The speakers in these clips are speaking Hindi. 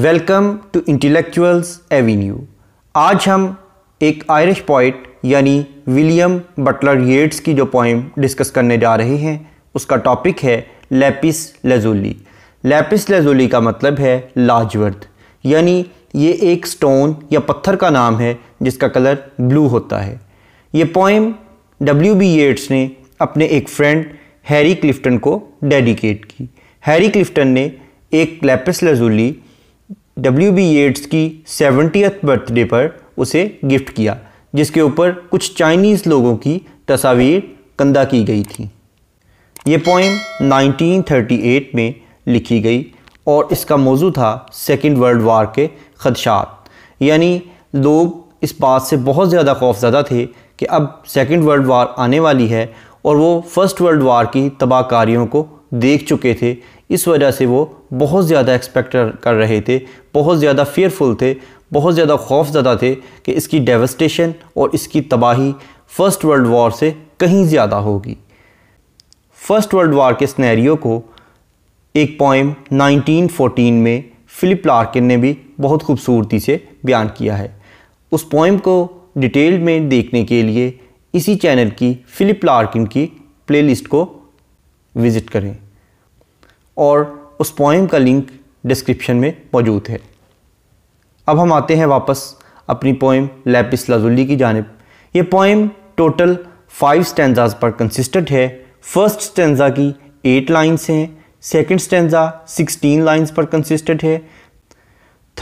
वेलकम टू इंटेलेक्चुअल्स एवेन्यू आज हम एक आयरिश पॉइट यानी विलियम बटलर येट्स की जो पोइम डिस्कस करने जा रहे हैं उसका टॉपिक है लेपिस लेजोली लेपिस लेजोली का मतलब है लाजवर्द यानी ये एक स्टोन या पत्थर का नाम है जिसका कलर ब्लू होता है ये पोइम डब्ल्यू बी येट्स ने अपने एक फ्रेंड हैरी क्लिफ्टन को डेडिकेट की हैरी क्लिफ्टन ने एक lapis lazuli W B Yeats की सेवनटीथ बर्थडे पर उसे गिफ्ट किया जिसके ऊपर कुछ चाइनीज़ लोगों की तस्वीर कंदा की गई थी ये पोइम 1938 में लिखी गई और इसका मौजू था सेकेंड वर्ल्ड वार के खदशात यानी लोग इस बात से बहुत ज़्यादा खौफजदा थे कि अब सेकेंड वर्ल्ड वार आने वाली है और वो फर्स्ट वर्ल्ड वार की तबाहकारियों को देख चुके थे इस वजह से वो बहुत ज़्यादा एक्सपेक्ट कर रहे थे बहुत ज़्यादा फेयरफुल थे बहुत ज़्यादा खौफ ज़्यादा थे कि इसकी डेवस्टेशन और इसकी तबाही फ़र्स्ट वर्ल्ड वॉर से कहीं ज़्यादा होगी फ़र्स्ट वर्ल्ड वार के स्नैरियो को एक पोइम 1914 में फ़िलिप लार्किन ने भी बहुत खूबसूरती से बयान किया है उस पॉइम को डिटेल में देखने के लिए इसी चैनल की फ़िलिप लार्किन की प्लेलिस्ट को विज़िट करें और उस पोइम का लिंक डिस्क्रिप्शन में मौजूद है अब हम आते हैं वापस अपनी पोइम लैपिस लाजुल्ली की जानब यह पोइम टोटल फाइव स्टेंजाज पर कंसिस्टेंट है फर्स्ट स्टेंजा की एट लाइन्स हैं सेकेंड स्टेंजा सिक्सटीन लाइन्स पर कंसिस्टेंट है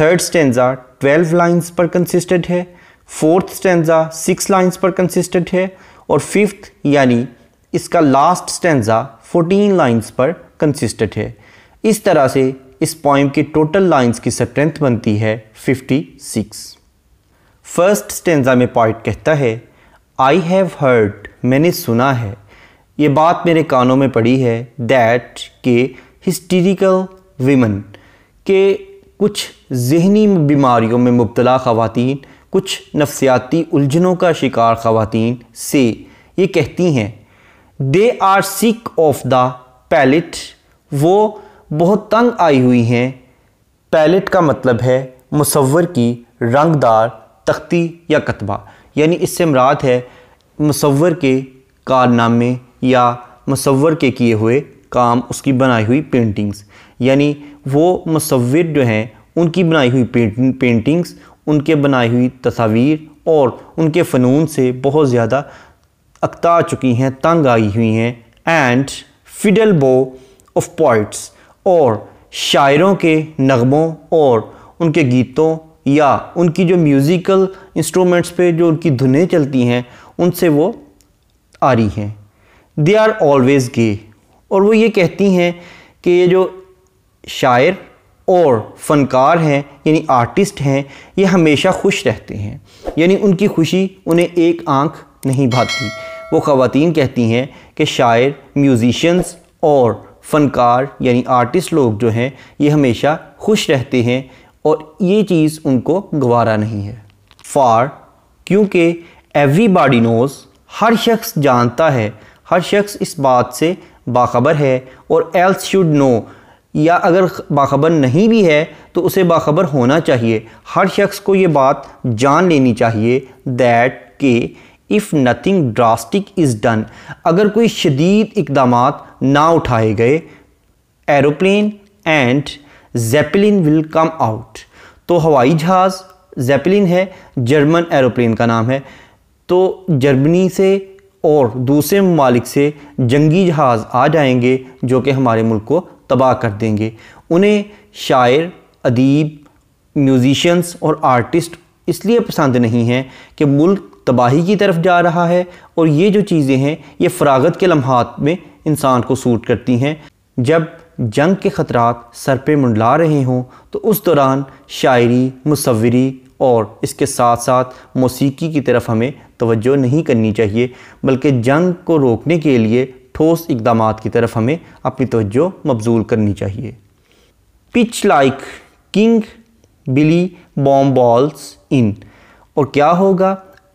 थर्ड स्टेंजा ट्वेल्व लाइन्स पर कंसिस्टेंट है फोर्थ स्टेंजा सिक्स लाइन्स पर कंसिस्टेंट है और फिफ्थ यानी इसका लास्ट स्टेंजा 14 लाइंस पर कंसिस्टेंट है इस तरह से इस पॉइम के टोटल लाइंस की स्ट्रेंथ बनती है 56। फर्स्ट स्टेंजा में पॉइंट कहता है आई हैव हर्ड मैंने सुना है ये बात मेरे कानों में पड़ी है दैट के हिस्टरिकल वीमन के कुछ जहनी बीमारियों में मुबतला खातन कुछ नफसियाती उलझनों का शिकार खातन से ये कहती हैं they are sick of the palette वो बहुत तंग आई हुई हैं पैलेट का मतलब है मुसवर की रंगदार तख्ती या कतबा यानी इससे मराद है मुसवर के कारनामे या मुसवर के किए हुए काम उसकी बनाई हुई पेंटिंग्स यानी वो मुसवर जो हैं उनकी बनाई हुई पेंटिंग्स उनके बनाई हुई तस्वीर और उनके फ़नून से बहुत ज़्यादा अकता चुकी हैं तंग आई हुई हैं and fiddle bow of poets और शायरों के नगमों और उनके गीतों या उनकी जो म्यूज़िकल इंस्ट्रूमेंट्स पे जो उनकी धुनें चलती हैं उनसे वो आ रही हैं दे आर ऑलवेज़ गे और वो ये कहती हैं कि ये जो शायर और फनकार हैं यानी आर्टिस्ट हैं ये हमेशा खुश रहते हैं यानी उनकी खुशी उन्हें एक आंख नहीं भाती वो ख़वान कहती हैं कि शायर म्यूज़िशंस और फ़नकार यानी आर्टिस्ट लोग जो हैं ये हमेशा खुश रहते हैं और ये चीज़ उनको गवारा नहीं है फार क्योंकि एवरी बाडी नोज़ हर शख्स जानता है हर शख्स इस बात से बाखबर है और एल्स शुड नो या अगर बाखबर नहीं भी है तो उसे बाखबर होना चाहिए हर शख्स को ये बात जान लेनी चाहिए दैट के if nothing drastic is done अगर कोई शदीद इकदाम ना उठाए गए aeroplane and Zeppelin will come out तो हवाई जहाज़ जेपलिन है जर्मन एरोप्लेन का नाम है तो जर्मनी से और दूसरे ममालिक से जंगी जहाज़ आ जाएंगे जो कि हमारे मुल्क को तबाह कर देंगे उन्हें शायर अदीब म्यूज़िशंस और आर्टिस्ट इसलिए पसंद नहीं हैं कि मुल्क तबाही की तरफ जा रहा है और ये जो चीज़ें हैं ये फ़रागत के लम्हात में इंसान को सूट करती हैं जब जंग के ख़तरा सर पर मंडला रहे हों तो उस दौरान शायरी मसवरी और इसके साथ साथ मौसीकी की तरफ हमें तोज्जो नहीं करनी चाहिए बल्कि जंग को रोकने के लिए ठोस इकदाम की तरफ हमें अपनी तोज्जो मबजूल करनी चाहिए pitch like King Billy bomb balls in और क्या होगा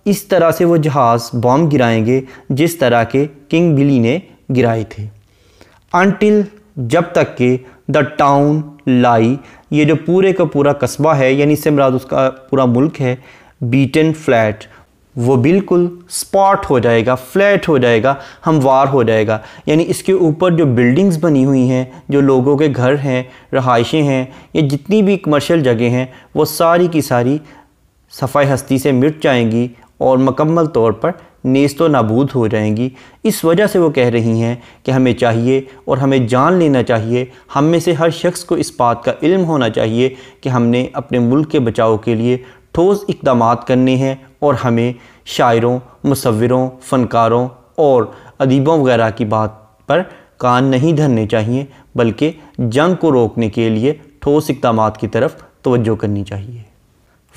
इस तरह से वो जहाज़ बॉम्ब गिराएंगे जिस तरह के किंग बिली ने गिराए थे अनटिल जब तक के द टाउन लाई ये जो पूरे का पूरा कस्बा है यानी इससे मराद उसका पूरा मुल्क है बीटन फ्लैट वो बिल्कुल स्पॉट हो जाएगा फ्लैट हो जाएगा हमवार हो जाएगा यानी इसके ऊपर जो बिल्डिंग्स बनी हुई हैं जो लोगों के घर हैं रहायशें हैं या जितनी भी कमर्शियल जगह हैं वो सारी की सारी सफ़ाई हस्ती से मिट जाएंगी और मकम्मल तौर पर नेस्त नाबूद हो जाएंगी इस वजह से वो कह रही हैं कि हमें चाहिए और हमें जान लेना चाहिए हम में से हर शख्स को इस बात का इल्म होना चाहिए कि हमने अपने मुल्क के बचाव के लिए ठोस इकदाम करने हैं और हमें शायरों मुसविरों फ़नकारों और अदीबों वगैरह की बात पर कान नहीं धरने चाहिए बल्कि जंग को रोकने के लिए ठोस इकदाम की तरफ तोज्जो करनी चाहिए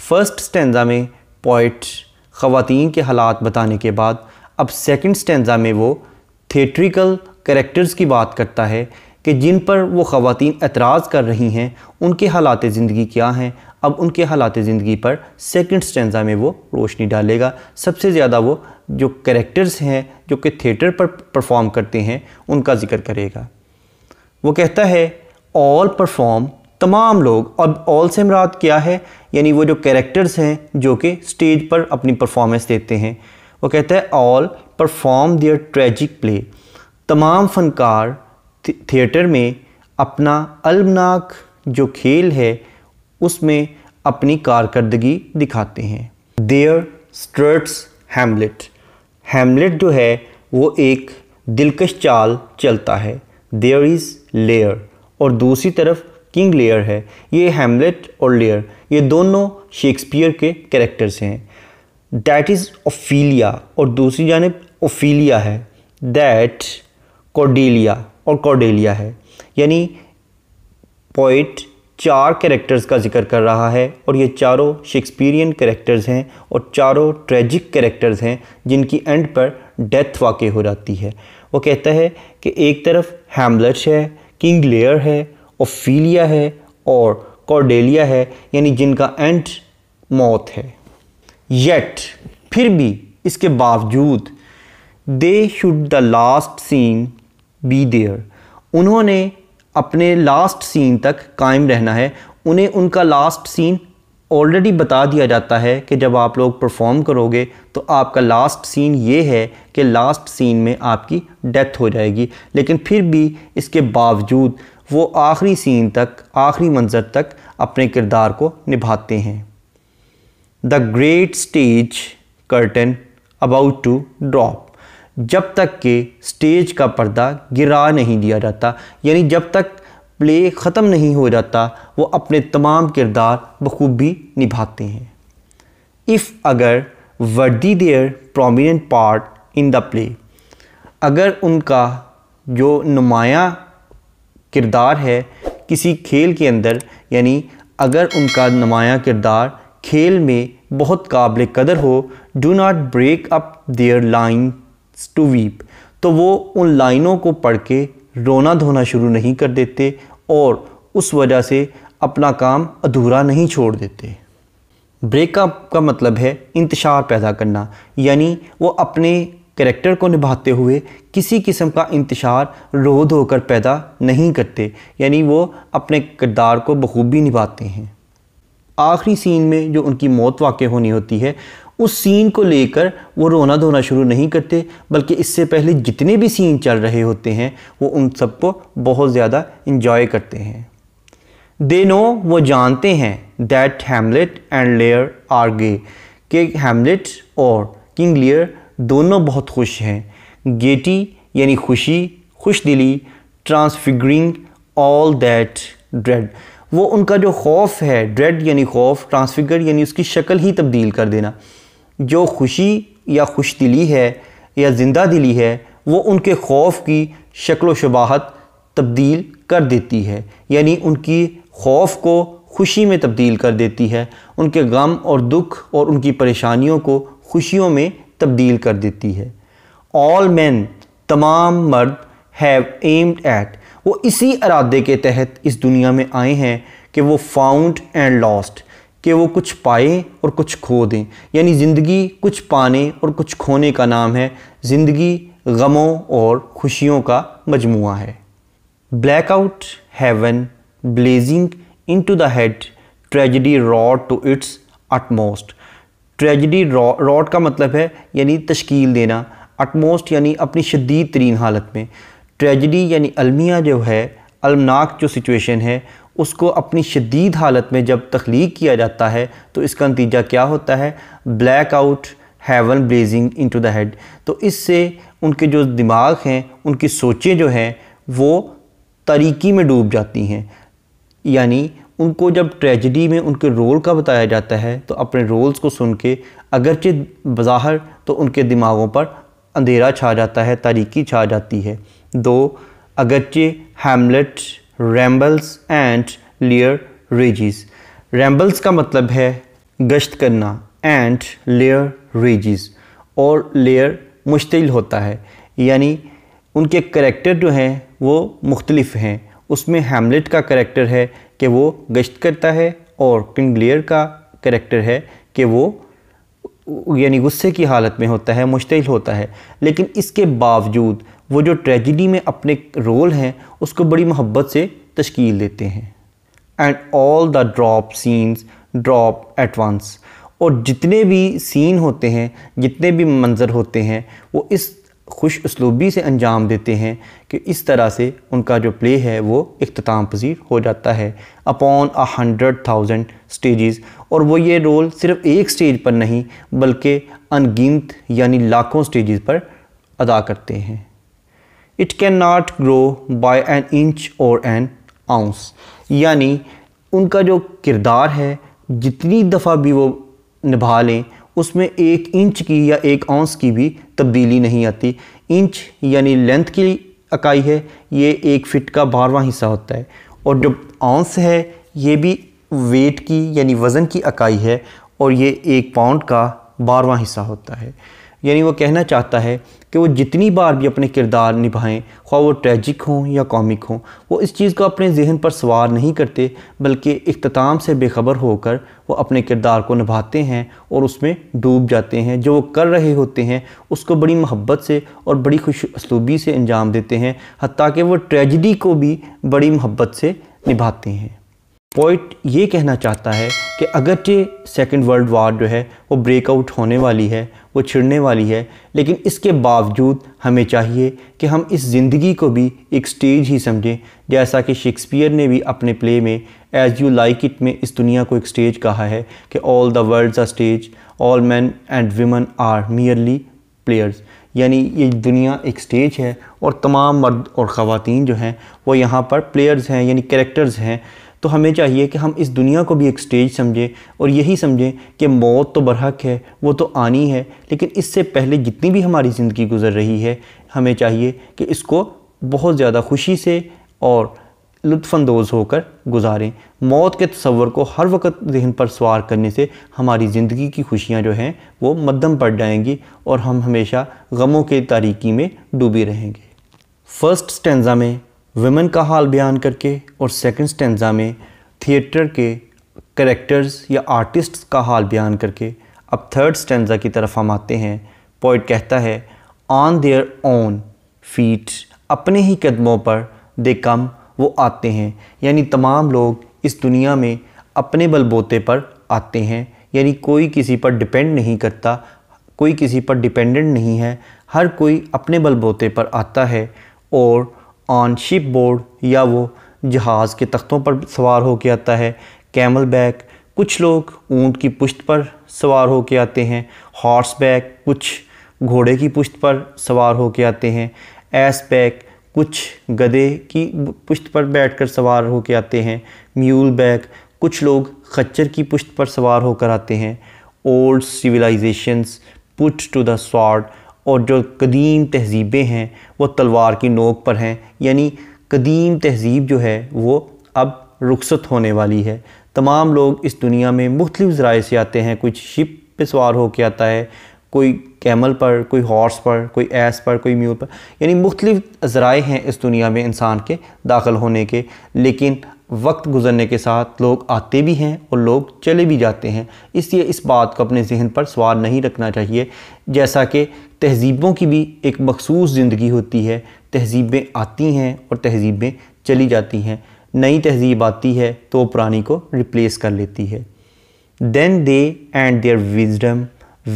फ़र्स्ट स्टेंजा में पॉइट्स ख़वातीन के हालात बताने के बाद अब सेकंड स्टेंजा में वो थिएट्रिकल करेक्टर्स की बात करता है कि जिन पर वो ख़वातीन एतराज़ कर रही हैं उनके हालात ज़िंदगी क्या हैं अब उनके हालात ज़िंदगी पर सेकंड स्टेंजा में वो रोशनी डालेगा सबसे ज़्यादा वो जो करेक्टर्स हैं जो कि थिएटर पर परफॉर्म करते हैं उनका जिक्र करेगा वो कहता है ऑल परफॉर्म तमाम लोग अब ऑल से मराद क्या है यानी वो जो कैरेक्टर्स हैं जो कि स्टेज पर अपनी परफॉर्मेंस देते हैं वो कहता है all perform their tragic play तमाम फनकार थिएटर में अपना अलमनाक जो खेल है उसमें अपनी कारकर्दगी दिखाते हैं देयर स्ट्रट्स हेमलेट हेमलेट जो है वो एक दिलकश चाल चलता है देयर इज़ लेयर और दूसरी तरफ किंग लेयर है ये हेमलेट और लेयर ये दोनों शेक्सपियर के कैरेक्टर्स हैं दैट इज़ ओफीलिया और दूसरी जानब ओफीलिया है दैट कॉडेलिया और कॉडेलिया है यानी पोइट चार कैरेक्टर्स का जिक्र कर रहा है और ये चारों शेक्सपियरियन कैरेक्टर्स हैं और चारों ट्रेजिक कैरेक्टर्स हैं जिनकी एंड पर डेथ वाक़ हो जाती है वो कहता है कि एक तरफ हेमलेट है किंग लेयर है ओफीलिया है और कॉर्डेलिया है यानी जिनका एंड मौत है येट फिर भी इसके बावजूद they should the last scene be there उन्होंने अपने लास्ट सीन तक कायम रहना है उन्हें उनका लास्ट सीन ऑलरेडी बता दिया जाता है कि जब आप लोग परफॉर्म करोगे तो आपका लास्ट सीन ये है कि लास्ट सीन में आपकी डेथ हो जाएगी लेकिन फिर भी इसके बावजूद वो आखिरी सीन तक आखिरी मंजर तक अपने किरदार को निभाते हैं the great stage curtain about to drop जब तक के स्टेज का पर्दा गिरा नहीं दिया जाता यानी जब तक प्ले ख़त्म नहीं हो जाता वो अपने तमाम किरदार बखूबी निभाते हैं इफ़ अगर worthy their prominent part in the play अगर उनका जो नुमाया किरदार है किसी खेल के अंदर यानी अगर उनका नुमाया किरदार खेल में बहुत काबिल कदर हो do not break up their lines to weep तो वो उन लाइनों को पढ़ के रोना धोना शुरू नहीं कर देते और उस वजह से अपना काम अधूरा नहीं छोड़ देते ब्रेकअप का मतलब है इंतशार पैदा करना यानी वो अपने करेक्टर को निभाते हुए किसी किस्म का इंतशार रोध होकर पैदा नहीं करते यानी वो अपने किरदार को बखूबी निभाते हैं आखिरी सीन में जो उनकी मौत वाक़ होनी होती है उस सीन को लेकर वो रोना धोना शुरू नहीं करते बल्कि इससे पहले जितने भी सीन चल रहे होते हैं वो उन सबको बहुत ज़्यादा इन्जॉय करते हैं दे नो वो जानते हैं that Hamlet and Lear are gay के हेमलेट और किंग लेयर दोनों बहुत खुश हैं गेटी यानी खुशी खुश दिली ट्रांसफिगरिंग ऑल दैट ड्रेड वो उनका जो खौफ है ड्रेड यानी खौफ ट्रांसफिगर यानी उसकी शक्ल ही तब्दील कर देना जो खुशी या खुश दिली है या जिंदा दिली है वो उनके खौफ की शक्ल शबाहत तब्दील कर देती है यानी उनकी खौफ को खुशी में तब्दील कर देती है उनके गम और दुख और उनकी परेशानियों को खुशियों में तब्दील कर देती है ऑल मैन तमाम मर्द हैव एम्ड एट वो इसी इरादे के तहत इस दुनिया में आए हैं कि वो फाउंड एंड लॉस्ट कि वो कुछ पाए और कुछ खो दें यानी ज़िंदगी कुछ पाने और कुछ खोने का नाम है ज़िंदगी गमों और खुशियों का मजमू है blackout heaven blazing into the head tragedy wrought to its uttermost tragedy wrought का मतलब है यानी तश्कील देना अटमोस्ट यानी अपनी शदीद तरीन हालत में ट्रेजडी यानी अलमिया जो है अलमनाक जो सिचुएशन है उसको अपनी शदीद हालत में जब तख्लीक किया जाता है तो इसका नतीजा क्या होता है black out heaven blazing into the head तो इससे उनके जो दिमाग हैं उनकी सोचें जो हैं वो तरीकी में डूब जाती हैं यानी उनको जब ट्रेजडी में उनके रोल का बताया जाता है तो अपने रोल्स को सुन के अगरचे बाहर तो उनके दिमागों पर अंधेरा छा जाता है तारीकी छा जाती है दो अगरचे हेमलेट रैम्बल्स एंड लेयर रेजिस रैम्बल्स का मतलब है गश्त करना एंड लेयर रेजिस और लेयर मुश्तिल होता है यानी उनके करेक्टर जो हैं वो मुख्तलिफ हैं उसमें हेमलेट का करेक्टर है कि वो गश्त करता है और लियर का करेक्टर है कि वो यानी गुस्से की हालत में होता है मुश्तिल होता है लेकिन इसके बावजूद वो जो ट्रेजिडी में अपने रोल हैं उसको बड़ी मोहब्बत से तश्कील देते हैं and all the drop scenes drop at once और जितने भी सीन होते हैं जितने भी मंज़र होते हैं वो इस खुश उसलूबी से अंजाम देते हैं कि इस तरह से उनका जो प्ले है वो अख्ताम पजीर हो जाता है upon a hundred thousand stages और वो ये रोल सिर्फ एक स्टेज पर नहीं बल्कि अनगिनत यानी लाखों स्टेजेस पर अदा करते हैं it can not grow by an inch और एन आउंस यानी उनका जो किरदार है जितनी दफ़ा भी वो निभा लें उसमें एक इंच की या एक औंस की भी तब्दीली नहीं आती इंच यानी लेंथ की इकाई है ये एक फिट का बारवा हिस्सा होता है और जो औंस है ये भी वेट की यानी वज़न की इकाई है और ये एक पाउंड का बारवा हिस्सा होता है यानी वो कहना चाहता है कि वो जितनी बार भी अपने किरदार निभाएं खा वो ट्रेजिक हों या कॉमिक हों वो इस चीज़ को अपने जहन पर सवार नहीं करते बल्कि अख्ताम से बेखबर होकर वो अपने किरदार को निभाते हैं और उसमें डूब जाते हैं जो वो कर रहे होते हैं उसको बड़ी महब्बत से और बड़ी खुश असलूबी से अंजाम देते हैं हती कि वो ट्रेजडी को भी बड़ी महब्बत से निभाते हैं पोइट ये कहना चाहता है कि अगरचे सेकेंड वर्ल्ड वार जो है वो ब्रेकआउट होने वाली है वो छिड़ने वाली है लेकिन इसके बावजूद हमें चाहिए कि हम इस ज़िंदगी को भी एक स्टेज ही समझें जैसा कि शेक्सपियर ने भी अपने प्ले में एज यू लाइक इट में इस दुनिया को एक स्टेज कहा है कि all the world are stage all man and women are merely players यानी ये दुनिया एक स्टेज है और तमाम मर्द और ख़वातीन जो हैं वो यहाँ पर प्लेयर्स हैं यानी करेक्टर्स हैं तो हमें चाहिए कि हम इस दुनिया को भी एक स्टेज समझें और यही समझें कि मौत तो बरहक है वो तो आनी है लेकिन इससे पहले जितनी भी हमारी ज़िंदगी गुजर रही है हमें चाहिए कि इसको बहुत ज़्यादा खुशी से और लुफानंदोज़ होकर गुजारें मौत के तस्वर को हर वक्त जहन पर सवार करने से हमारी ज़िंदगी की खुशियाँ जो हैं वो मद्दम पड़ जाएंगी और हम हमेशा गमों के तारीकी में डूबी रहेंगे फ़र्स्ट स्टेंजा में वमेन का हाल बयान करके और सेकंड स्टेंजा में थिएटर के करेक्टर्स या आर्टिस्ट का हाल बयान करके अब थर्ड स्टेंजा की तरफ हम आते हैं पोइट कहता है ऑन देयर ओन फीट अपने ही कदमों पर दे कम वो आते हैं यानी तमाम लोग इस दुनिया में अपने बलबोते पर आते हैं यानी कोई किसी पर डिपेंड नहीं करता कोई किसी पर डिपेंडेंट नहीं है हर कोई अपने बलबोते पर आता है और ऑन शिप बोर्ड या वो जहाज़ के तख्तों पर सवार हो के आता है कैमल बैक कुछ लोग ऊंट की पुश्त पर सवार हो के आते हैं हॉर्स बैक कुछ घोड़े की पुश्त पर सवार हो के आते हैं एस बैक कुछ गधे की पुश्त पर बैठकर सवार के आते हैं म्यूल बैक कुछ लोग खच्चर की पुश्त पर सवार होकर आते हैं old civilisations put to the sword और जो कदीम तहज़ीबें हैं वो तलवार की नोक पर हैं यानी कदीम तहज़ीब जो है वो अब रुखसत होने वाली है तमाम लोग इस दुनिया में मुख्तलिफ़ ज़राए से आते हैं कुछ शिप पे सवार हो के आता है कोई कैमल पर कोई हॉर्स पर कोई एस पर कोई म्यूल पर यानी मुख्तलिफ़ ज़राए हैं इस दुनिया में इंसान के दाखिल होने के लेकिन वक्त गुजरने के साथ लोग आते भी हैं और लोग चले भी जाते हैं इसलिए इस बात को अपने जहन पर सवार नहीं रखना चाहिए जैसा कि तहज़ीबों की भी एक मखसूस ज़िंदगी होती है तहज़ीबें आती हैं और तहज़ीबें चली जाती हैं नई तहज़ीब आती है तो पुरानी को रिप्लेस कर लेती है then they and their wisdom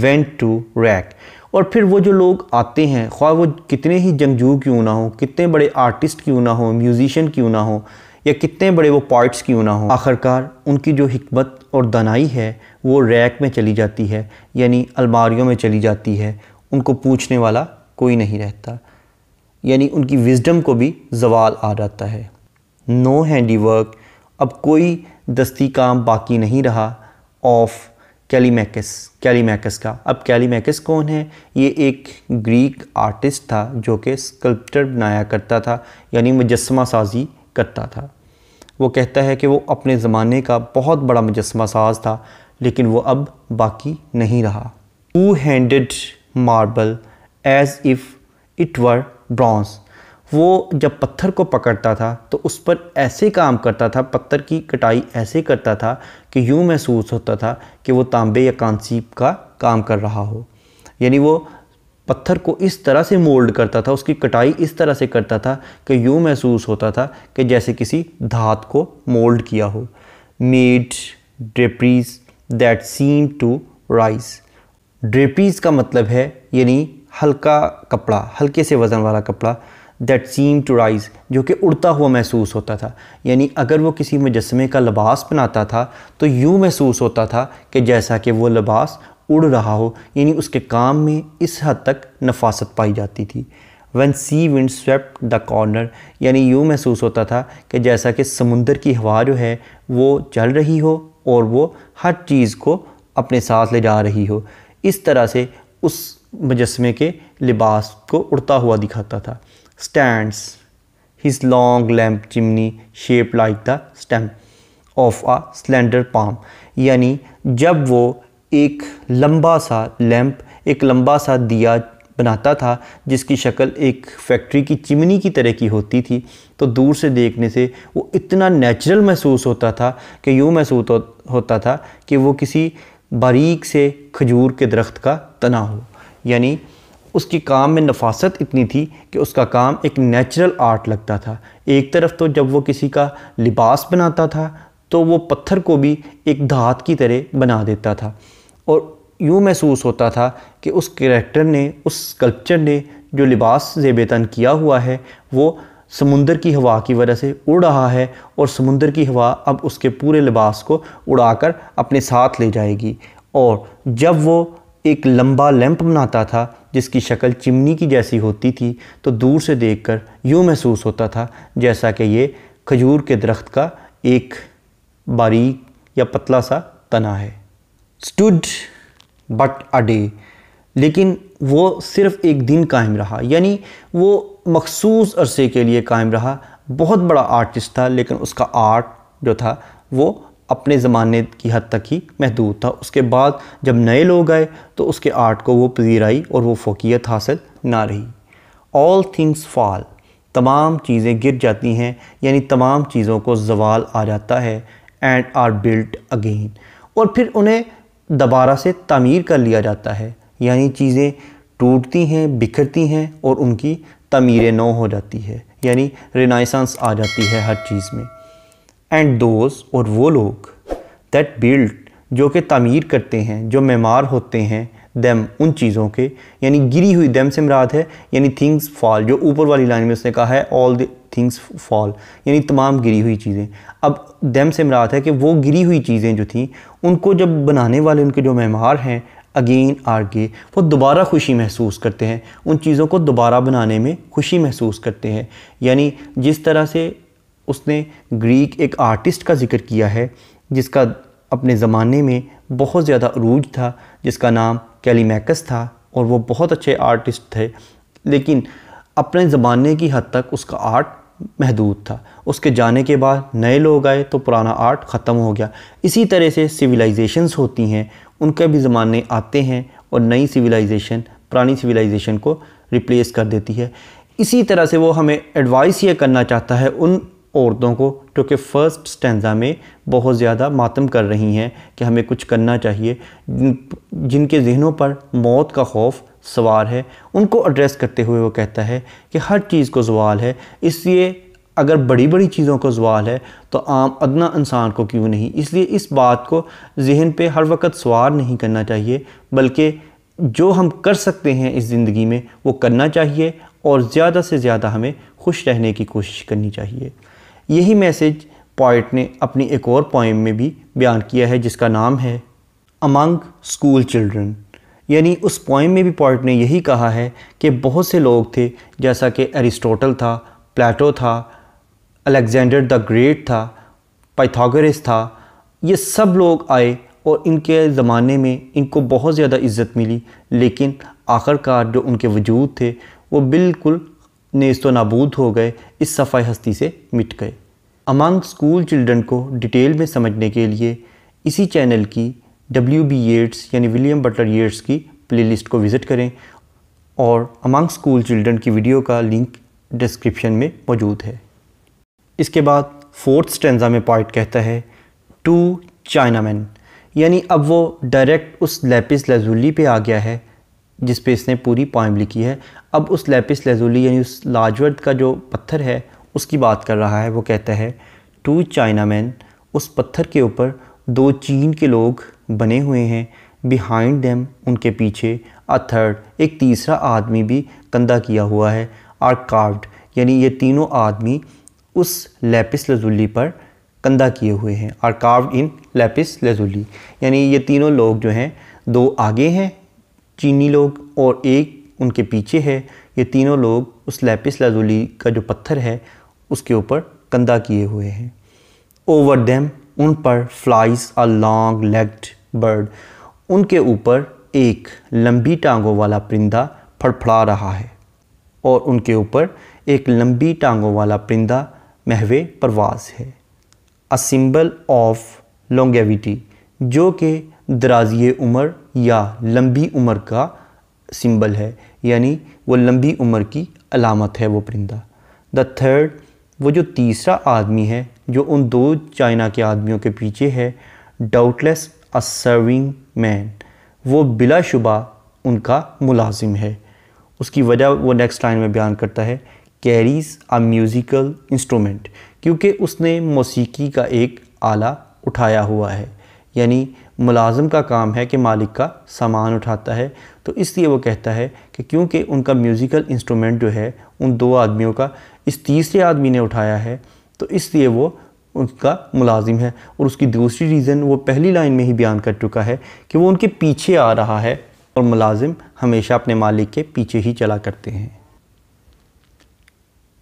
went to rack और फिर वो जो लोग आते हैं ख्वा वो कितने ही जंगजू क्यों ना हो कितने बड़े आर्टिस्ट क्यों ना हो म्यूज़िशन क्यों ना हो या कितने बड़े वो पार्ट्स क्यों ना हो आखिरकार उनकी जो हमत और दानाई है वो रैक में चली जाती है यानी अलमारियों में चली जाती है उनको पूछने वाला कोई नहीं रहता यानी उनकी विजडम को भी जवाल आ जाता है नो हैंडी वर्क अब कोई दस्ती काम बाकी नहीं रहा ऑफ कैलीमैकस कैलीमैकस का अब कैलीमैकस कौन है ये एक ग्रीक आर्टिस्ट था जो कि स्कल्प्टर बनाया करता था यानी मुजस्मा साजी करता था वो कहता है कि वो अपने ज़माने का बहुत बड़ा मुजस्मा साज था लेकिन वो अब बाकी नहीं रहा two handed marble as if it were bronze वो जब पत्थर को पकड़ता था तो उस पर ऐसे काम करता था पत्थर की कटाई ऐसे करता था कि यूँ महसूस होता था कि वो तांबे या कांसी का काम कर रहा हो यानी वो पत्थर को इस तरह से मोल्ड करता था उसकी कटाई इस तरह से करता था कि यूँ महसूस होता था कि जैसे किसी धात को मोल्ड किया हो made draperies that seem to rise draperies का मतलब है यानी हल्का कपड़ा हल्के से वज़न वाला कपड़ा दैट सीम टू राइज जो कि उड़ता हुआ महसूस होता था यानी अगर वो किसी मुजस्मे का लिबास बनाता था तो यूँ महसूस होता था कि जैसा कि वो लिबास उड़ रहा हो यानी उसके काम में इस हद तक नफासत पाई जाती थी when sea wind swept the corner यानी यूँ महसूस होता था कि जैसा कि समुंदर की हवा जो है वो चल रही हो और वो हर चीज़ को अपने साथ ले जा रही हो इस तरह से उस मुजस्मे के लिबास को उड़ता हुआ दिखाता था stands his long lamp chimney shape like the stem of a slender palm यानी जब वो एक लंबा सा लैम्प एक लंबा सा दिया बनाता था जिसकी शक्ल एक फैक्ट्री की चिमनी की तरह की होती थी तो दूर से देखने से वो इतना नेचुरल महसूस होता था कि यूँ महसूस होता था कि वो किसी बारीक से खजूर के दरख्त का तना हो यानी उसकी काम में नफासत इतनी थी कि उसका काम एक नेचुरल आर्ट लगता था एक तरफ तो जब वो किसी का लिबास बनाता था तो वो पत्थर को भी एक धात की तरह बना देता था और यूँ महसूस होता था कि उस करेक्टर ने उस स्कल्पचर ने जो लिबास जेबेतन किया हुआ है वो समुंदर की हवा की वजह से उड़ रहा है और समुंदर की हवा अब उसके पूरे लिबास को उड़ाकर अपने साथ ले जाएगी और जब वो एक लंबा लैंप बनाता था जिसकी शक्ल चिमनी की जैसी होती थी तो दूर से देखकर यूँ महसूस होता था जैसा कि ये खजूर के दरख्त का एक बारीक या पतला सा तना है स्टूड बट अ डे लेकिन वो सिर्फ़ एक दिन कायम रहा यानी वो मखसूस अरसे के लिए कायम रहा बहुत बड़ा आर्टिस्ट था लेकिन उसका आर्ट जो था वो अपने ज़माने की हद तक ही महदूद था उसके बाद जब नए लोग आए तो उसके आर्ट को वो पजीराई और वो फोकियत हासिल ना रही ऑल थिंग्स फॉल तमाम चीज़ें गिर जाती हैं यानी तमाम चीज़ों को जवाल आ जाता है एंड आर बिल्ट अगेन और फिर उन्हें दोबारा से तमीर कर लिया जाता है यानी चीज़ें टूटती हैं बिखरती हैं और उनकी तमीर नौ हो जाती है यानी रिनाइसांस आ जाती है हर चीज़ में एंड दोज और वो लोग दैट बिल्ड जो कि तमीर करते हैं जो मेमार होते हैं दैम उन चीज़ों के यानी गिरी हुई दैम से मराद है यानी थिंग्स फॉल जो ऊपर वाली लाइन में उसने कहा है ऑल द थिंग्स फॉल यानी तमाम गिरी हुई चीज़ें अब दैम से मराद है कि वो गिरी हुई चीज़ें जो थी उनको जब बनाने वाले उनके जो मेमार हैं अगेन आगे वो दोबारा खुशी महसूस करते हैं उन चीज़ों को दोबारा बनाने में खुशी महसूस करते हैं यानी जिस तरह से उसने ग्रीक एक आर्टिस्ट का जिक्र किया है जिसका अपने ज़माने में बहुत ज़्यादा अरूज था जिसका नाम कैलीमैकस था और वो बहुत अच्छे आर्टिस्ट थे लेकिन अपने ज़माने की हद तक उसका आर्ट महदूद था उसके जाने के बाद नए लोग आए तो पुराना आर्ट ख़त्म हो गया इसी तरह से सिविलाइजेशंस होती हैं उनके भी ज़माने आते हैं और नई सिविलाइजेशन पुरानी सिविलाइजेशन को रिप्लेस कर देती है इसी तरह से वो हमें एडवाइस ये करना चाहता है उन औरतों को जो कि फ़र्स्ट स्टैंडा में बहुत ज़्यादा मातम कर रही हैं कि हमें कुछ करना चाहिए जिनके जहनों पर मौत का खौफ सवार है उनको एड्रेस करते हुए वो कहता है कि हर चीज़ को जवाल है इसलिए अगर बड़ी बड़ी चीज़ों को जवाल है तो आम अदना इंसान को क्यों नहीं इसलिए इस बात को जहन पे हर वक्त सवार नहीं करना चाहिए बल्कि जो हम कर सकते हैं इस ज़िंदगी में वो करना चाहिए और ज़्यादा से ज़्यादा हमें खुश रहने की कोशिश करनी चाहिए यही मैसेज पॉइट ने अपनी एक और पॉइम में भी बयान किया है जिसका नाम है अमंग स्कूल चिल्ड्रन यानी उस पॉइम में भी पॉइट ने यही कहा है कि बहुत से लोग थे जैसा कि एरिस्टोटल था प्लेटो था अलेक्जेंडर द ग्रेट था पाइथागोरस था ये सब लोग आए और इनके ज़माने में इनको बहुत ज़्यादा इज़्ज़त मिली लेकिन आखिरकार जो उनके वजूद थे वो बिल्कुल नेस्त नाबूद हो गए इस सफ़ाई हस्ती से मिट गए अमंग स्कूल चिल्ड्रन को डिटेल में समझने के लिए इसी चैनल की डब्ल्यू बी एड्स यानी विलियम बटलर येट्स की प्लेलिस्ट को विज़िट करें और अमंग स्कूल चिल्ड्रन की वीडियो का लिंक डिस्क्रिप्शन में मौजूद है इसके बाद फोर्थ स्टेंजा में पॉइंट कहता है टू चाइना मैन यानी अब वो डायरेक्ट उस लेपिस लेजुली पे आ गया है जिस पे इसने पूरी पॉइंट लिखी है अब उस लेपिस लेजुली यानी उस लाजवर्द का जो पत्थर है उसकी बात कर रहा है वो कहता है टू चाइना मैन उस पत्थर के ऊपर दो चीन के लोग बने हुए हैं बिहाइंड देम उनके पीछे अ थर्ड एक तीसरा आदमी भी कंधा किया हुआ है आर कार्व्ड यानी ये तीनों आदमी उस लेपिस लजुली पर कंधा किए हुए हैं और कार्व्ड इन लेपिस लजुली यानी ये तीनों लोग जो हैं दो आगे हैं चीनी लोग और एक उनके पीछे है ये तीनों लोग उस लेपिस लजुली का जो पत्थर है उसके ऊपर कंधा किए हुए हैं ओवर डैम उन पर flies a long legged bird उनके ऊपर एक लंबी टांगों वाला परिंदा फड़फड़ा रहा है और उनके ऊपर एक लंबी टांगों वाला परिंदा महवे परवास है अ सिंबल ऑफ लॉन्गेविटी जो कि दराजी उम्र या लंबी उम्र का सिंबल है यानी वो लंबी उम्र की अलामत है वो परिंदा द थर्ड वो जो तीसरा आदमी है जो उन दो चाइना के आदमियों के पीछे है डाउटलेस अ सर्विंग मैन वो बिलाशुबा उनका मुलाजिम है उसकी वजह वो नेक्स्ट लाइन में बयान करता है कैरीज अ म्यूज़िकल इंस्ट्रूमेंट क्योंकि उसने मौसीकी का एक आला उठाया हुआ है यानी मुलाजम का काम है कि मालिक का सामान उठाता है तो इसलिए वो कहता है कि क्योंकि उनका म्यूज़िकल इंस्ट्रूमेंट जो है उन दो आदमियों का इस तीसरे आदमी ने उठाया है तो इसलिए वो उनका मुलाजिम है और उसकी दूसरी रीज़न वो पहली लाइन में ही बयान कर चुका है कि वो उनके पीछे आ रहा है और मुलाजिम हमेशा अपने मालिक के पीछे ही चला करते हैं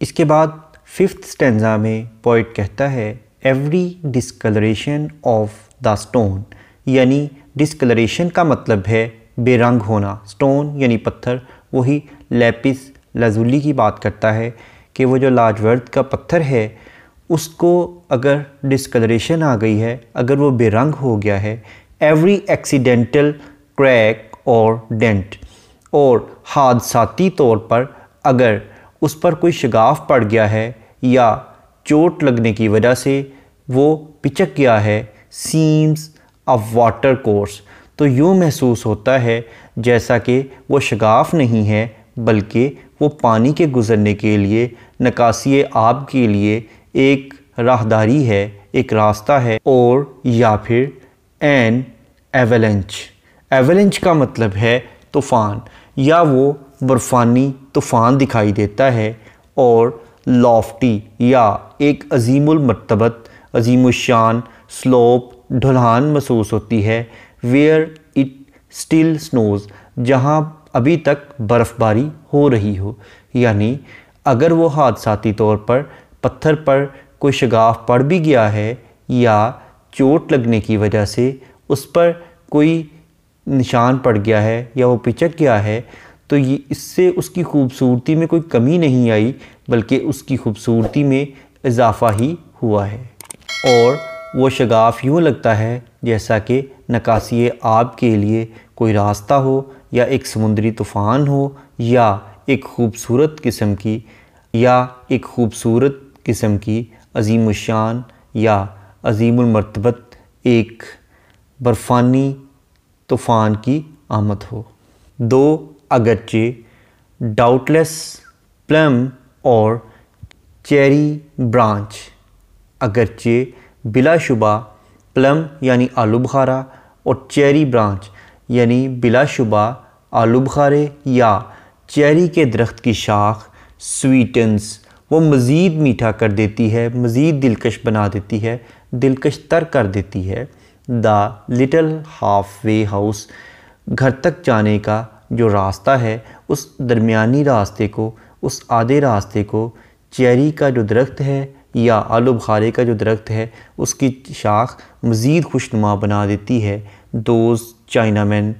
इसके बाद फिफ्थ स्टेंजा में पोइट कहता है every discolouration of the stone यानी डिस्कलरेशन का मतलब है बेरंग होना स्टोन यानी पत्थर वही लेपिस लाजुली की बात करता है कि वो जो लाजवर्द का पत्थर है उसको अगर डिसकलरेशन आ गई है अगर वो बेरंग हो गया है every accidental crack or dent और हादसाती तौर पर अगर उस पर कोई शगाफ पड़ गया है या चोट लगने की वजह से वो पिचक गया है सीम्स ऑफ वाटर कोर्स तो यूँ महसूस होता है जैसा कि वो शगाफ नहीं है बल्कि वो पानी के गुज़रने के लिए नकासी आब के लिए एक राहदारी है एक रास्ता है और या फिर एन एवलेंच एवलेंच का मतलब है तूफ़ान या वो बर्फ़ानी तूफ़ान दिखाई देता है और लॉफ्टी या एक अजीमरतबत अजीम शान स्लोप ढलान महसूस होती है वेयर इट स्टिल स्नोज़ जहाँ अभी तक बर्फ़बारी हो रही हो यानी अगर वो हादसाती तौर पर पत्थर पर कोई शगाफ पड़ भी गया है या चोट लगने की वजह से उस पर कोई निशान पड़ गया है या वो पिचक गया है तो ये इससे उसकी खूबसूरती में कोई कमी नहीं आई बल्कि उसकी खूबसूरती में इजाफ़ा ही हुआ है और वो शगाफ यूँ लगता है जैसा कि नकासी आब के लिए कोई रास्ता हो या एक समुद्री तूफ़ान हो या एक खूबसूरत किस्म की या एक खूबसूरत किस्म की अजीम शान या अजीमरतबत एक बर्फ़ानी तूफ़ान की आमद हो दो अगरचे doubtless plum or cherry branch अगरचे बिलाशुबा प्लम यानी आलू बुखारा और चेरी ब्रांच यानी बिलाशुबा आलू बुखारे या चेरी के दरख्त की शाख स्वीटन्स वो मज़ीद मीठा कर देती है मज़ीद दिलकश बना देती है दिलकश तर कर देती है the little half way house घर तक जाने का जो रास्ता है उस दरमियानी रास्ते को उस आधे रास्ते को चेरी का जो दरख्त है या आलू बुखारे का जो दरख्त है उसकी शाख मज़ीद खुशनुमा बना देती है दोस्त चाइना मैन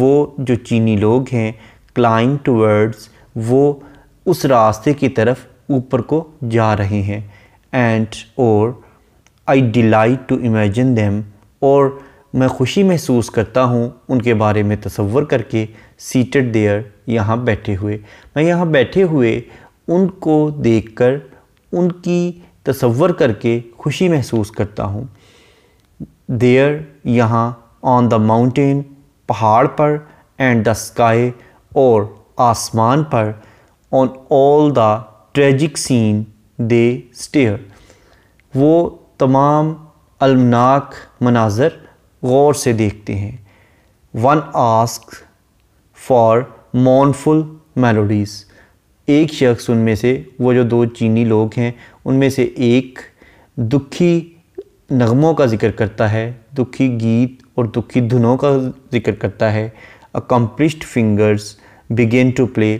वो जो चीनी लोग हैं क्लाइंग टूवर्ड्स वो उस रास्ते की तरफ ऊपर को जा रहे हैं एंड और I delight to imagine them और मैं खुशी महसूस करता हूँ उनके बारे में तसवर करके सीटेड देयर यहाँ बैठे हुए मैं यहाँ बैठे हुए उनको देखकर उनकी तस्वर करके खुशी महसूस करता हूँ देयर यहाँ ऑन द माउंटेन पहाड़ पर एंड द स्काई और आसमान पर on all the tragic scene they stare वो तमाम अलमनाक मनाजर गौर से देखते हैं one asks for mournful melodies एक शख्स उनमें से वो जो दो चीनी लोग हैं उनमें से एक दुखी नगमों का जिक्र करता है दुखी गीत और दुखी धुनों का जिक्र करता है accomplished fingers begin to play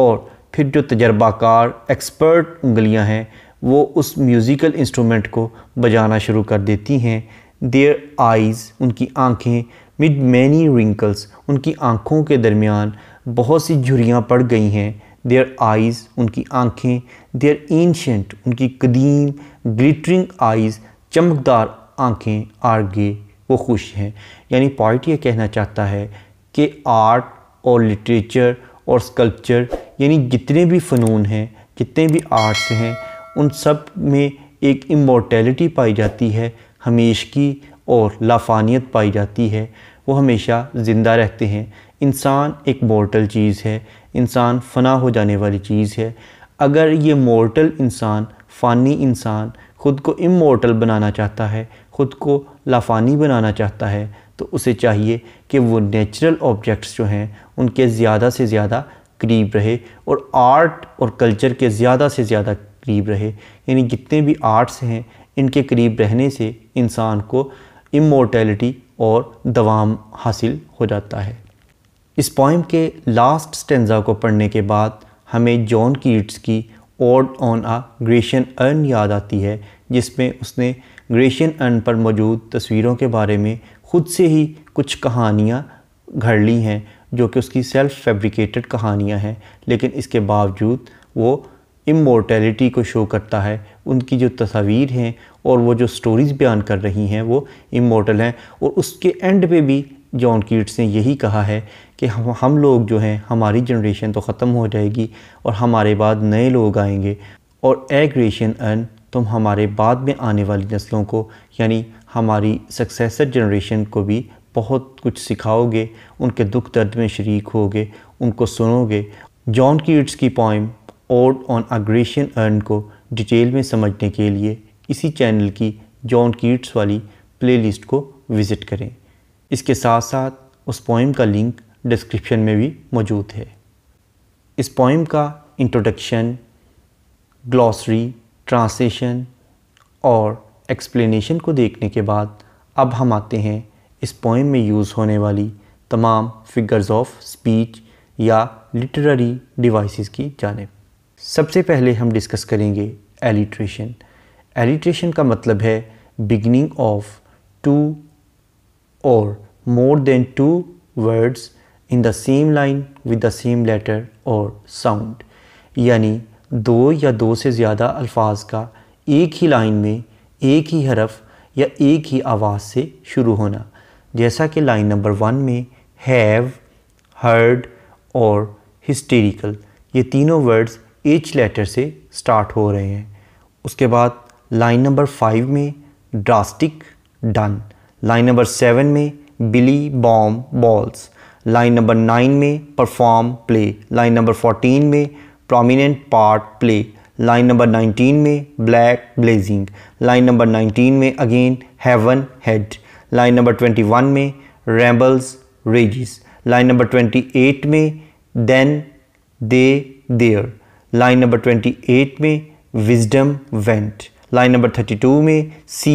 और फिर जो तजर्बाकार एक्सपर्ट उंगलियां हैं वो उस म्यूज़िकल इंस्ट्रूमेंट को बजाना शुरू कर देती हैं देयर आइज़ उनकी आँखें मिड मैनी रिंकल्स उनकी आँखों के दरमियान बहुत सी झुरियाँ पड़ गई हैं देयर आइज़ उनकी आँखें देयर एंशेंट उनकी कदीम ग्लिटरिंग आइज़ चमकदार आँखें आर्गे वो खुश हैं यानी पॉइट ये कहना चाहता है कि आर्ट और लिटरेचर और स्कल्पचर यानी जितने भी फ़नून हैं जितने भी आर्ट्स हैं उन सब में एक इमोटेलिटी पाई जाती है हमेश की और लाफानियत पाई जाती है वो हमेशा ज़िंदा रहते हैं इंसान एक मोर्टल चीज़ है इंसान फना हो जाने वाली चीज़ है अगर ये मोर्टल इंसान फ़ानी इंसान ख़ुद को इमोर्टल बनाना चाहता है ख़ुद को लाफानी बनाना चाहता है तो उसे चाहिए कि वो नेचुरल ऑब्जेक्ट्स जो हैं उनके ज़्यादा से ज़्यादा करीब रहे और आर्ट और कल्चर के ज़्यादा से ज़्यादा करीब रहे यानी जितने भी आर्ट्स हैं इनके करीब रहने से इंसान को इमोर्टैलिटी और दवाम हासिल हो जाता है इस पॉइम के लास्ट स्टेंजा को पढ़ने के बाद हमें जॉन कीट्स की ode on a Grecian urn याद आती है जिसमें उसने ग्रेशियन अर्न पर मौजूद तस्वीरों के बारे में खुद से ही कुछ कहानियाँ घड़ ली हैं जो कि उसकी सेल्फ फैब्रिकेटेड कहानियाँ हैं लेकिन इसके बावजूद वो इमोर्टेलिटी को शो करता है उनकी जो तस्वीर हैं और वो जो स्टोरीज़ बयान कर रही हैं वो इमोटल हैं और उसके एंड पे भी जॉन कीट्स ने यही कहा है कि हम हम लोग जो हैं हमारी जनरेशन तो ख़त्म हो जाएगी और हमारे बाद नए लोग आएंगे और ए ग्रेशन अन तुम हमारे बाद में आने वाली नस्लों को यानी हमारी सक्सेसर जनरेशन को भी बहुत कुछ सिखाओगे उनके दुख दर्द में शरीक होगे उनको सुनोगे जॉन कीट्स की poem ode on a Grecian urn को डिटेल में समझने के लिए इसी चैनल की जॉन कीट्स वाली प्लेलिस्ट को विज़िट करें इसके साथ साथ उस पोइम का लिंक डिस्क्रिप्शन में भी मौजूद है इस पोइम का इंट्रोडक्शन ग्लॉसरी ट्रांसलेशन और एक्सप्लेनेशन को देखने के बाद अब हम आते हैं इस पोइम में यूज़ होने वाली तमाम फिगर्स ऑफ स्पीच या लिटरेरी डिवाइसेस की जानब सबसे पहले हम डिस्कस करेंगे एलिट्रेशन एलिट्रेशन का मतलब है beginning of two or more than two words in the same line with the same letter or sound यानी दो या दो से ज़्यादा अल्फाज का एक ही लाइन में एक ही हरफ या एक ही आवाज़ से शुरू होना जैसा कि लाइन नंबर वन में हैव हर्ड और हिस्टेरिकल ये तीनों वर्ड्स एच लेटर से स्टार्ट हो रहे हैं उसके बाद लाइन नंबर फाइव में drastic done line number seven में Billy bomb balls line number nine में perform play line number fourteen में prominent part play line number nineteen में black blazing line number nineteen में again heaven head line number twenty one में rambles रेजिस line number twenty eight में then they there line number twenty eight में विजडम वेंट लाइन नंबर 32 में sea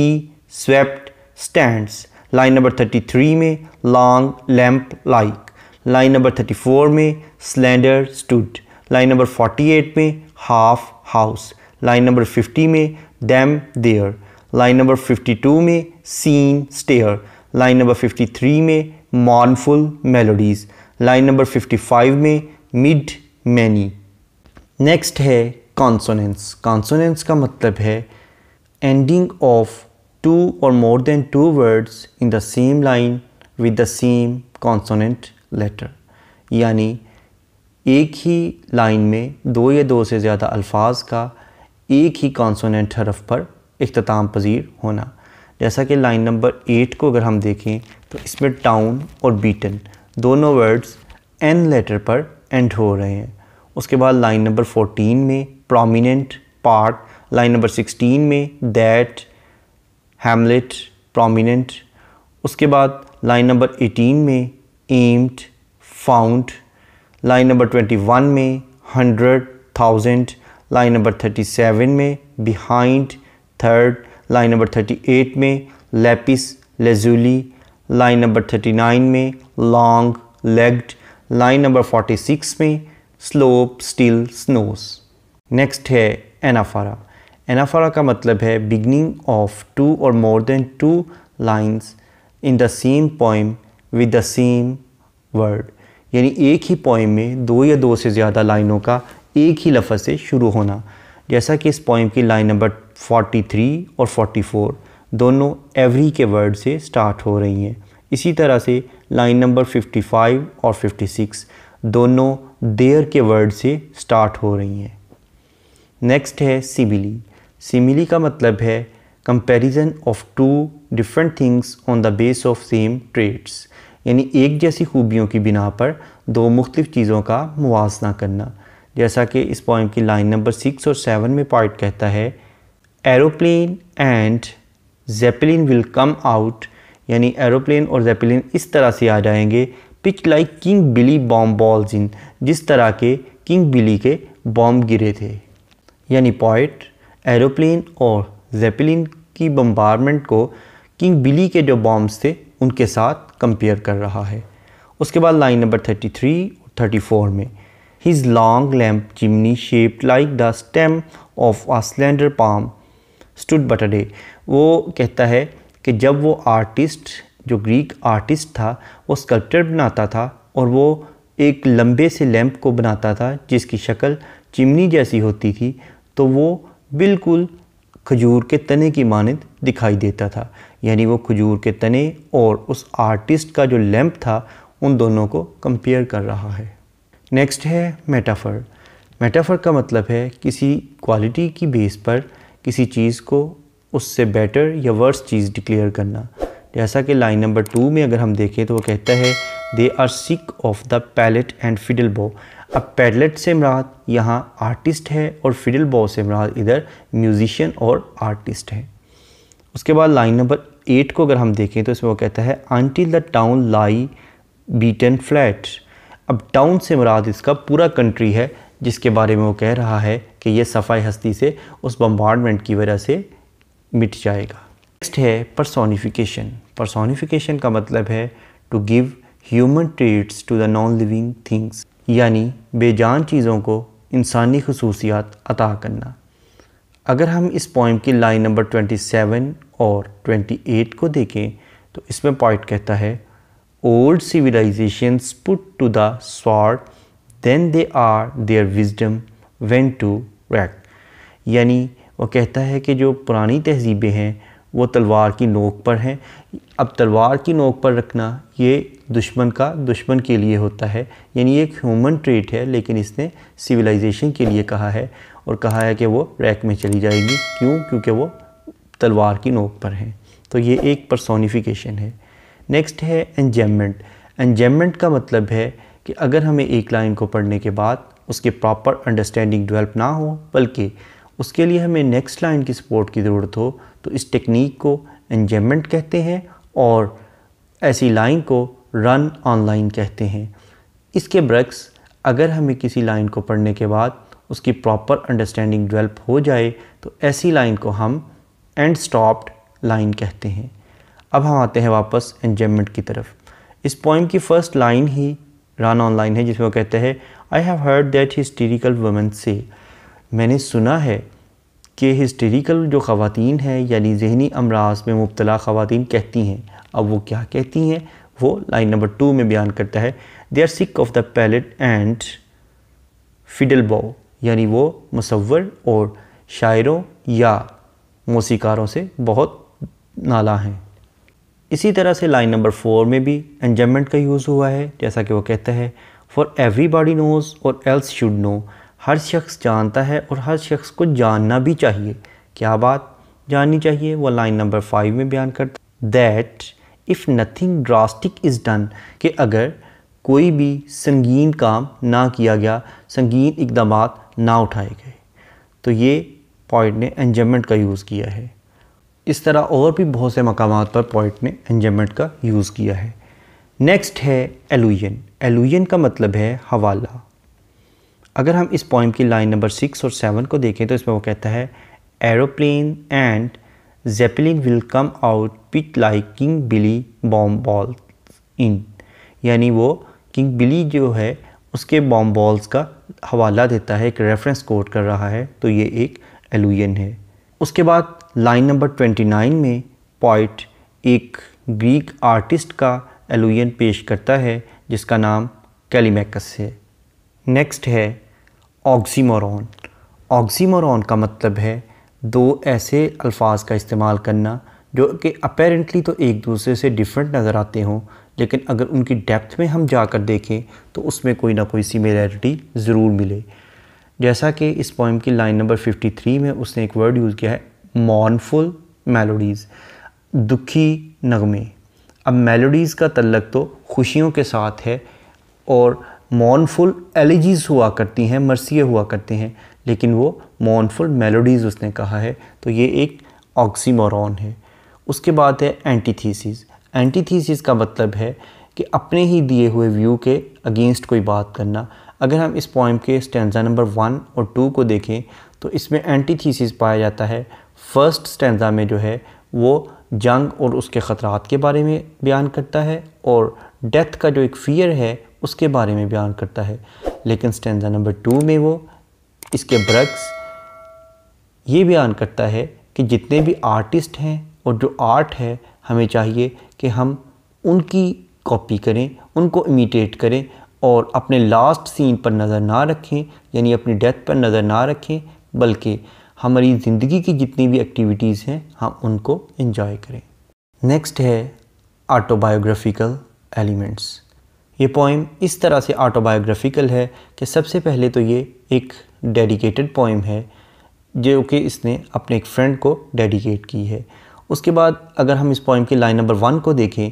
swept stands line number 33 में long lamp like line number 34 में स्लेंडर स्टूड लाइन नंबर 48 में हाफ हाउस लाइन नंबर 50 में डैम देयर लाइन नंबर 52 में सीन स्टेयर लाइन नंबर 53 में मॉर्नफुल मेलोडीज़ लाइन नंबर 55 में मिड मैनी नेक्स्ट है कॉन्सोनेंस कॉन्सोनेंस का मतलब है ending of two or more than two words in the same line with the same consonant letter यानी एक ही लाइन में दो या दो से ज़्यादा अल्फाज का एक ही कॉन्सोनेंट हरफ पर अख्ताम पजीर होना जैसा कि लाइन नंबर एट को अगर हम देखें तो इसमें टाउन और बीटन दोनों वर्ड्स एन लेटर पर एंड हो रहे हैं उसके बाद लाइन नंबर फोटीन में prominent part line number sixteen में दैट हेमलेट प्रोमिनेंट उसके बाद लाइन नंबर एटीन में aimed found line number twenty one में hundred thousand line number thirty seven में behind third line number thirty eight में lapis lazuli line number thirty nine में long legged line number forty six में स्लोप स्टिल स्नोस नेक्स्ट है एनाफारा एनाफारा का मतलब है beginning of two or more than two lines in the same poem with the same word यानी एक ही पोइम में दो या दो से ज़्यादा लाइनों का एक ही लफ्ज़ से शुरू होना जैसा कि इस पोइम की लाइन नंबर 43 और 44 दोनों एवरी के वर्ड से स्टार्ट हो रही हैं इसी तरह से लाइन नंबर 55 और 56 दोनों देयर के वर्ड से स्टार्ट हो रही हैं नेक्स्ट है सिबिली सिमिली का मतलब है comparison of two different things on the base of same traits यानी एक जैसी खूबियों की बिना पर दो मुख्तफ चीज़ों का मुवजना करना जैसा कि इस पॉइंट की लाइन नंबर सिक्स और सेवन में पॉइंट कहता है aeroplane and Zeppelin will come out यानी एरोप्लन और जेपलिन इस तरह से आ जाएंगे pitch like King Billy bomb balls in जिस तरह के किंग बिली के बॉम्ब गिरे थे यानी पॉइंट एरोप्लेन और जेपलिन की बम्बारमेंट को किंग बिली के जो बॉम्ब्स थे उनके साथ कंपेयर कर रहा है उसके बाद line number thirty three thirty four में his long lamp chimney shaped like the stem of a slender palm stood but a day वो कहता है कि जब वो आर्टिस्ट जो ग्रीक आर्टिस्ट था वो स्कल्पचर बनाता था और वो एक लंबे से लैम्प को बनाता था जिसकी शक्ल चिमनी जैसी होती थी तो वो बिल्कुल खजूर के तने की मानद दिखाई देता था यानी वो खजूर के तने और उस आर्टिस्ट का जो लैम्प था उन दोनों को कंपेयर कर रहा है नेक्स्ट है मेटाफर मेटाफर का मतलब है किसी क्वालिटी की बेस पर किसी चीज़ को उससे बेटर या वर्स चीज़ डिक्लेयर करना जैसा कि लाइन नंबर टू में अगर हम देखें तो वो कहता है they are sick of the palette and fiddle bow अब पैडलेट से मराद यहाँ आर्टिस्ट है और फिडल बॉ से मराद इधर म्यूजिशियन और आर्टिस्ट है उसके बाद लाइन नंबर एट को अगर हम देखें तो इसमें वो कहता है until the town lie beaten flat अब टाउन से मराद इसका पूरा कंट्री है जिसके बारे में वो कह रहा है कि यह सफ़ाई हस्ती से उस बम्बार्डमेंट की वजह से मिट जाएगा नेक्स्ट है परसोनिफिकेशन परसोनीफिकेशन का मतलब है to give human traits to the non living things यानी बेजान चीज़ों को इंसानी खसूसियात अता करना अगर हम इस पॉइम की लाइन नंबर 27 और 28 को देखें तो इसमें पॉइंट कहता है old civilisation put to the then they are their wisdom went to rack यानी वो कहता है कि जो पुरानी तहजीबें हैं वो तलवार की नोक पर हैं अब तलवार की नोक पर रखना ये दुश्मन का दुश्मन के लिए होता है यानी एक ह्यूमन ट्रेट है लेकिन इसने सिविलाइजेशन के लिए कहा है और कहा है कि वो रैक में चली जाएगी क्यों क्योंकि वो तलवार की नोक पर हैं तो ये एक परसोनिफिकेशन है नेक्स्ट है एंजेममेंट एंजेममेंट का मतलब है कि अगर हमें एक लाइन को पढ़ने के बाद उसके प्रॉपर अंडरस्टैंडिंग डेवलप ना हो बल्कि उसके लिए हमें नेक्स्ट लाइन की सपोर्ट की ज़रूरत हो तो इस टेक्निक को एंजेमेंट कहते हैं और ऐसी लाइन को रन ऑन लाइन कहते हैं इसके ब्रक्स अगर हमें किसी लाइन को पढ़ने के बाद उसकी प्रॉपर अंडरस्टैंडिंग डेवलप हो जाए तो ऐसी लाइन को हम एंड स्टॉप्ड लाइन कहते हैं अब हम आते हैं वापस एंजेमेंट की तरफ इस पॉइंट की फ़र्स्ट लाइन ही रन ऑन लाइन है जिसमें वो कहते हैं I have heard that historical women से मैंने सुना है कि हिस्टेरिकल जो ख़वान हैं यानी जहनी अमराज में मुबतला ख़वान कहती हैं अब वो क्या कहती हैं वो लाइन नंबर टू में बयान करता है they are sick of the palette and fiddle bow यानी वो मसवर और शायरों या मौसीकारों से बहुत नाला हैं इसी तरह से लाइन नंबर फोर में भी एंजमेंट का यूज़ हुआ है जैसा कि वो कहता है for everybody knows or else should know हर शख्स जानता है और हर शख्स को जानना भी चाहिए क्या बात जाननी चाहिए वो लाइन नंबर फाइव में बयान करता that if nothing drastic is done कि अगर कोई भी संगीन काम ना किया गया संगीन इकदाम ना उठाए गए तो ये पॉइंट ने एंजमेंट का यूज़ किया है इस तरह और भी बहुत से मकाम पर पॉइंट ने एंजमेंट का यूज़ किया है नेक्स्ट है एलुजन एलुजन का मतलब है हवाला अगर हम इस पॉइंट की लाइन नंबर सिक्स और सेवन को देखें तो इसमें वो कहता है aeroplane and Zeppelin will come out pitch like King Billy bomb ball in यानी वो किंग बिली जो है उसके बॉम बॉल्स का हवाला देता है एक रेफरेंस कोट कर रहा है तो ये एक एलुयन है उसके बाद लाइन नंबर ट्वेंटी नाइन में पॉइट एक ग्रीक आर्टिस्ट का एलुयन पेश करता है जिसका नाम कैलीमेकस है नेक्स्ट है ऑक्सीमोरॉन ऑक्सीमोरॉन का मतलब है दो ऐसे अल्फाज का इस्तेमाल करना जो कि अपेरेंटली तो एक दूसरे से डिफरेंट नज़र आते हों लेकिन अगर उनकी डेप्थ में हम जाकर देखें तो उसमें कोई ना कोई सिमिलैरिटी ज़रूर मिले जैसा कि इस पॉइम की लाइन नंबर 53 में उसने एक वर्ड यूज़ किया है मॉर्नफुल मेलोडीज़ दुखी नगमे अब मेलोडीज़ का तल्लक तो खुशियों के साथ है और मॉनफुल एलिजीज हुआ करती हैं मरसिए हुआ करते हैं लेकिन वो मॉनफुल मेलोडीज़ उसने कहा है तो ये एक ऑक्सीमोरॉन है उसके बाद है एंटीथीसिस एंटीथीसिस का मतलब है कि अपने ही दिए हुए व्यू के अगेंस्ट कोई बात करना अगर हम इस पॉइम के स्टेंजा नंबर वन और टू को देखें तो इसमें एंटीथीसिस पाया जाता है फर्स्ट स्टेंजा में जो है वो जंग और उसके ख़तरात के बारे में बयान करता है और डेथ का जो एक फियर है उसके बारे में बयान करता है लेकिन स्टैंडा नंबर टू में वो इसके ब्रक्स ये बयान करता है कि जितने भी आर्टिस्ट हैं और जो आर्ट है हमें चाहिए कि हम उनकी कॉपी करें उनको इमिटेट करें और अपने लास्ट सीन पर नज़र ना रखें यानी अपनी डेथ पर नज़र ना रखें बल्कि हमारी ज़िंदगी की जितनी भी एक्टिविटीज़ हैं हम उनको इन्जॉय करें नेक्स्ट है ऑटोबायोग्राफिकल एलिमेंट्स ये पोइम इस तरह से ऑटोबायोग्राफिकल है कि सबसे पहले तो ये एक डेडिकेटेड पोइम है जो कि इसने अपने एक फ्रेंड को डेडिकेट की है उसके बाद अगर हम इस पोइम की लाइन नंबर वन को देखें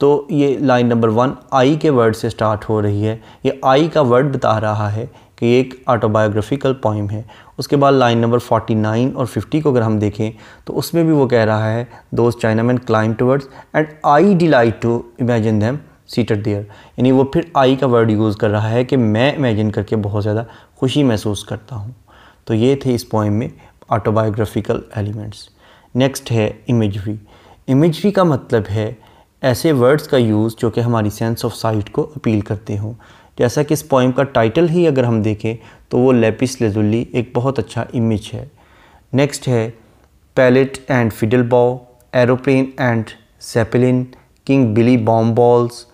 तो ये लाइन नंबर वन आई के वर्ड से स्टार्ट हो रही है ये आई का वर्ड बता रहा है कि एक ऑटोबायोग्राफिकल पोइम है उसके बाद लाइन नंबर 49 और 50 को अगर हम देखें तो उसमें भी वो कह रहा है those Chinamen climb towards and I delight to imagine them seated there यानी वो फिर आई का वर्ड यूज़ कर रहा है कि मैं इमेजिन करके बहुत ज़्यादा खुशी महसूस करता हूँ तो ये थे इस पॉइंट में ऑटोबायोग्राफिकल एलिमेंट्स नेक्स्ट है इमेजरी इमेजरी का मतलब है ऐसे वर्ड्स का यूज़ जो कि हमारी सेंस ऑफ साइट को अपील करते हों जैसा कि इस पोइम का टाइटल ही अगर हम देखें तो वो लेपिस लेजुली एक बहुत अच्छा इमेज है नेक्स्ट है palette and fiddle bow aeroplane and zeppelin King Billy bomb balls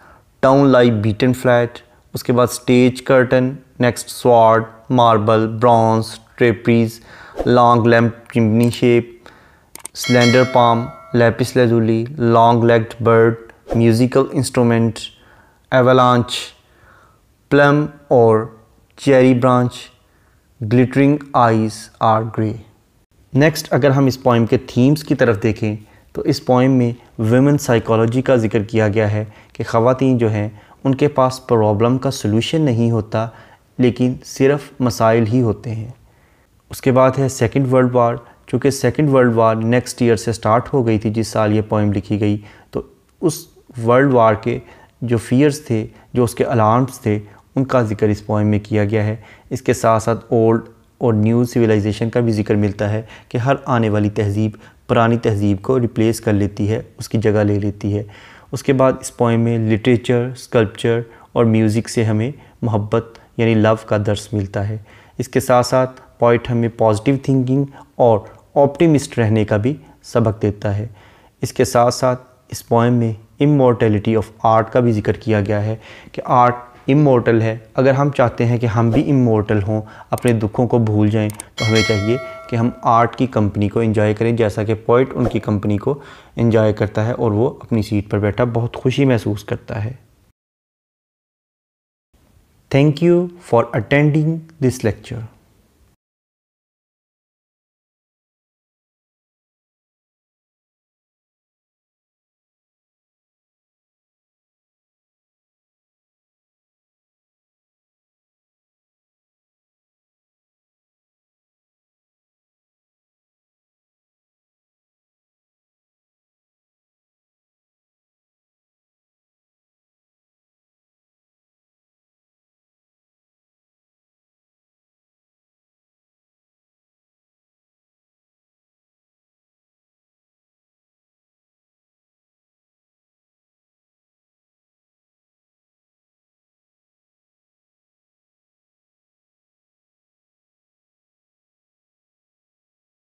town lie beaten flat उसके बाद stage curtain next sword marble bronze draperies long lamp chimney shape slender palm lapis lazuli long legged bird musical instrument avalanche plum or cherry branch glittering eyes are grey next अगर हम इस पोइम के थीम्स की तरफ देखें तो इस पोइम में वेमेन साइकोलॉजी का जिक्र किया गया है कि ख़वातीन जो हैं उनके पास प्रॉब्लम का सलूशन नहीं होता लेकिन सिर्फ मसाइल ही होते हैं उसके बाद है सेकेंड वर्ल्ड वार चूँकि second world war next year से स्टार्ट हो गई थी जिस साल ये पोइम लिखी गई तो उस वर्ल्ड वार के जो फियर्स थे जो उसके अलार्म्स थे उनका जिक्र इस पोइम में किया गया है इसके साथ साथ ओल्ड और न्यू सिविलाइजेशन का भी जिक्र मिलता है कि हर आने वाली तहजीब पुरानी तहजीब को रिप्लेस कर लेती है उसकी जगह ले लेती है उसके बाद इस पोइम में लिटरेचर स्कल्पचर और म्यूज़िक से हमें मोहब्बत यानी लव का दर्स मिलता है इसके साथ साथ पॉइंट हमें पॉजिटिव थिंकिंग और ऑप्टिमिस्ट रहने का भी सबक देता है इसके साथ साथ इस पोइम में इमोर्टेलिटी ऑफ आर्ट का भी जिक्र किया गया है कि आर्ट इमोटल है अगर हम चाहते हैं कि हम भी इमोटल हों अपने दुखों को भूल जाएं तो हमें चाहिए कि हम आर्ट की कंपनी को एंजॉय करें जैसा कि पोइट उनकी कंपनी को एंजॉय करता है और वो अपनी सीट पर बैठा बहुत खुशी महसूस करता है thank you for attending this lecture